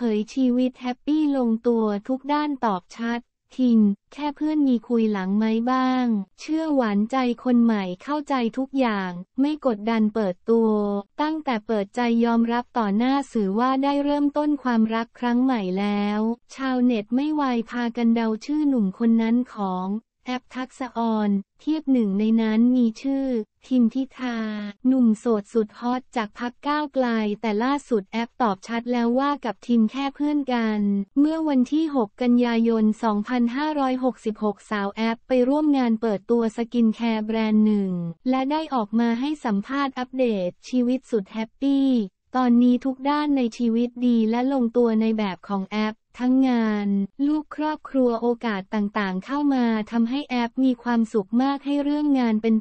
เผยชีวิตแฮปปี้ลงตัวทุกด้านตอบชัดทิงแค่เพื่อนมีคุยหลังไหมบ้าง เชื่อหวานใจคนใหม่เข้าใจทุกอย่าง ไม่กดดันเปิดตัว ตั้งแต่เปิดใจยอมรับต่อหน้าสื่อว่าได้เริ่มต้นความรักครั้งใหม่แล้ว ชาวเน็ตไม่ไวพากันเดาชื่อหนุ่มคนนั้นของแอปทักษออนเทียบหนึ่งในนั้นมีชื่อ ทิมพิธาหนุ่มโสดสุดฮอตจากพักก้าวไกลแต่ล่าสุดแอปตอบชัดแล้วว่ากับทิมแค่เพื่อนกัน เมื่อวันที่ 6 กันยายน 2566 สาวแอปไปร่วมงานเปิดตัวสกินแคร์แบรนด์หนึ่งและได้ออกมาให้สัมภาษณ์อัปเดตชีวิตสุดแฮปปี้ ตอนนี้ทุกด้านในชีวิตดีและลงตัวในแบบของแอปทั้งงานลูกครอบครัวโอกาสต่างๆเข้ามาทำให้แอปมีความสุขมากให้เรื่องงานเป็น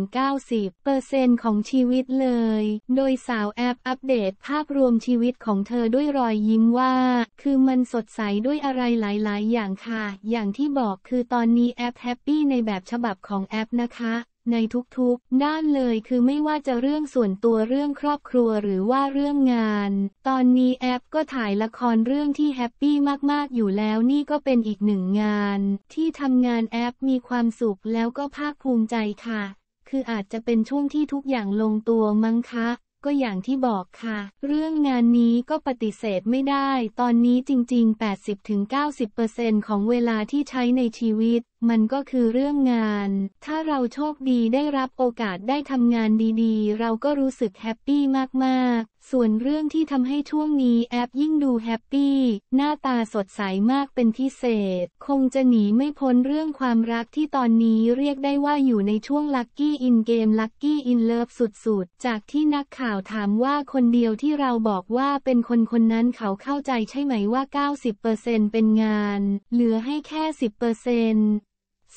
80-90%เปอร์เซ็นต์ของชีวิตเลย โดยสาวแอปอัปเดตภาพรวมชีวิตของเธอด้วยรอยยิ้มว่าคือมันสดใสด้วยอะไรหลายๆอย่างค่ะ อย่างที่บอกคือตอนนี้แอปแฮปปี้ในแบบฉบับของแอปนะคะในทุกๆ ด้านเลยคือไม่ว่าจะเรื่องส่วนตัวเรื่องครอบครัวหรือว่าเรื่องงาน ตอนนี้แอปก็ถ่ายละครเรื่องที่แฮปปี้มากๆ อยู่แล้วนี่ก็เป็นอีกหนึ่งงาน ที่ทำงานแอปมีความสุขแล้วก็ภาคภูมิใจค่ะ คืออาจจะเป็นช่วงที่ทุกอย่างลงตัวมั้งคะ ก็อย่างที่บอกค่ะ เรื่องงานนี้ก็ปฏิเสธไม่ได้ ตอนนี้จริงๆ 80-90%ของเวลาที่ใช้ในชีวิตมันก็คือเรื่องงาน ถ้าเราโชคดีได้รับโอกาสได้ทำงานดีๆ เราก็รู้สึกแฮปปี้มากๆ ส่วนเรื่องที่ทำให้ช่วงนี้แอปยิ่งดูแฮปปี้ หน้าตาสดใสมากเป็นพิเศษ คงจะหนีไม่พ้นเรื่องความรักที่ตอนนี้เรียกได้ว่าอยู่ในช่วงลัคกี้อินเกมลัคกี้ อินเลิฟสุด ๆ จากที่นักข่าวถามว่าคนเดียวที่เราบอกว่าเป็นคนคนนั้นเขาเข้าใจใช่ไหมว่า90%เป็นงาน เหลือให้แค่10%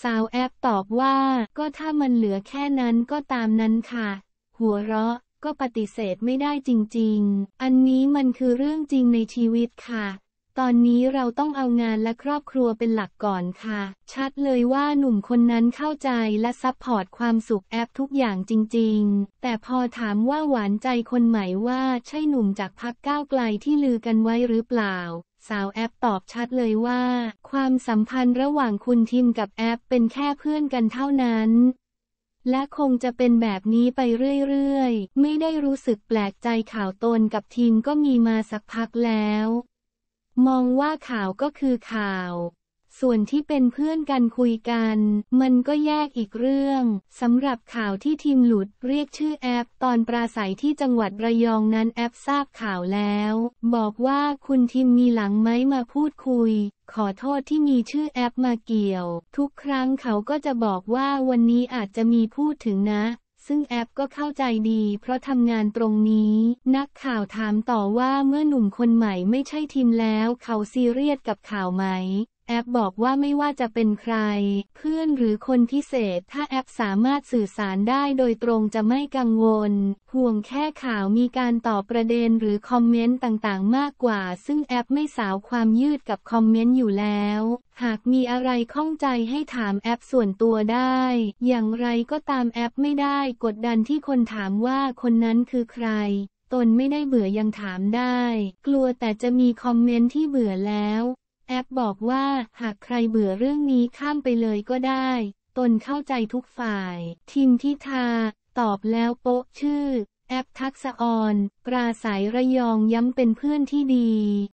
สาวแอปตอบว่า ก็ถ้ามันเหลือแค่นั้นก็ตามนั้นค่ะ หัวเราะก็ปฏิเสธไม่ได้จริงๆ อันนี้มันคือเรื่องจริงในชีวิตค่ะตอนนี้เราต้องเอางานและครอบครัวเป็นหลักก่อนค่ะ ชัดเลยว่าหนุ่มคนนั้นเข้าใจและซัพพอร์ตความสุขแอปทุกอย่างจริงๆ แต่พอถามว่าหวานใจคนใหม่ว่าใช่หนุ่มจากพักก้าวไกลที่ลือกันไว้หรือเปล่า สาวแอปตอบชัดเลยว่า ความสัมพันธ์ระหว่างคุณทิมกับแอปเป็นแค่เพื่อนกันเท่านั้น และคงจะเป็นแบบนี้ไปเรื่อยๆ ไม่ได้รู้สึกแปลกใจข่าวตนกับทีมก็มีมาสักพักแล้วมองว่าข่าวก็คือข่าว ส่วนที่เป็นเพื่อนกันคุยกัน มันก็แยกอีกเรื่องสำหรับข่าวที่ทีมหลุด เรียกชื่อแอป ตอนปราศัยที่จังหวัดระยองนั้นแอปทราบข่าวแล้ว บอกว่าคุณทีมมีหลังไหมมาพูดคุย ขอโทษที่มีชื่อแอปมาเกี่ยว ทุกครั้งเขาก็จะบอกว่าวันนี้อาจจะมีพูดถึงนะซึ่งแอปก็เข้าใจดีเพราะทำงานตรงนี้ นักข่าวถามต่อว่าเมื่อหนุ่มคนใหม่ไม่ใช่ทีมแล้วเขาซีเรียสกับข่าวไหมแอปบอกว่าไม่ว่าจะเป็นใคร เพื่อนหรือคนพิเศษ ถ้าแอปสามารถสื่อสารได้โดยตรงจะไม่กังวล ห่วงแค่ข่าวมีการตอบประเด็นหรือคอมเมนต์ต่างๆ มากกว่า ซึ่งแอปไม่สาวความยืดกับคอมเมนต์อยู่แล้ว หากมีอะไรข้องใจให้ถามแอปส่วนตัวได้ อย่างไรก็ตามแอปไม่ได้กดดันที่คนถามว่าคนนั้นคือใคร ตนไม่ได้เบื่อยังถามได้ กลัวแต่จะมีคอมเมนต์ที่เบื่อแล้วแอปบอกว่าหากใครเบื่อเรื่องนี้ข้ามไปเลยก็ได้ ตนเข้าใจทุกฝ่าย ทิมทิทา ตอบแล้วโป๊ะชื่อ แอปทักษออนกราสายระยองย้ำเป็นเพื่อนที่ดี